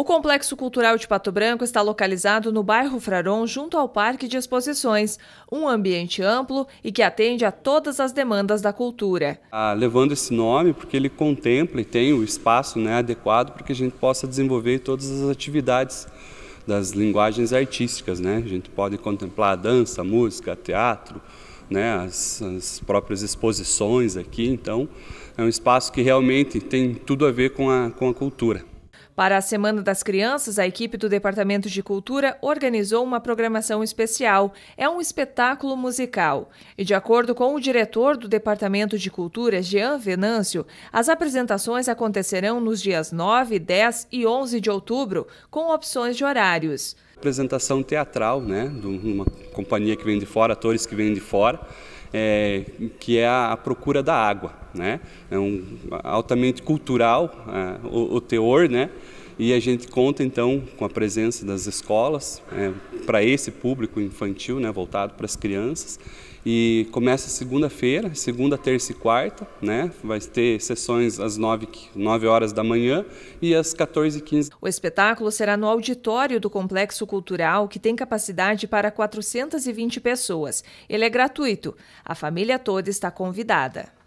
O Complexo Cultural de Pato Branco está localizado no bairro Fraron, junto ao Parque de Exposições, um ambiente amplo e que atende a todas as demandas da cultura. Ah, levando esse nome porque ele contempla e tem o espaço né, adequado para que a gente possa desenvolver todas as atividades das linguagens artísticas. Né? A gente pode contemplar dança, música, teatro, né, as, as, próprias exposições aqui. Então, é um espaço que realmente tem tudo a ver com a, com a cultura. Para a Semana das Crianças, a equipe do Departamento de Cultura organizou uma programação especial. É um espetáculo musical. E, de acordo com o diretor do Departamento de Cultura, Jean Venâncio, as apresentações acontecerão nos dias 9, 10 e 11 de outubro, com opções de horários. Apresentação teatral, né, de uma companhia que vem de fora, atores que vêm de fora é, que é a, a, procura da água. Né? É um, altamente cultural é, o, o, teor, né? E a gente conta então com a presença das escolas é, para esse público infantil, né, voltado para as crianças. E começa segunda-feira, segunda, terça e quarta, né? Vai ter sessões às 9, 9 horas da manhã e às 14 h 15. O espetáculo será no auditório do Complexo Cultural, que tem capacidade para 420 pessoas. Ele é gratuito. A família toda está convidada.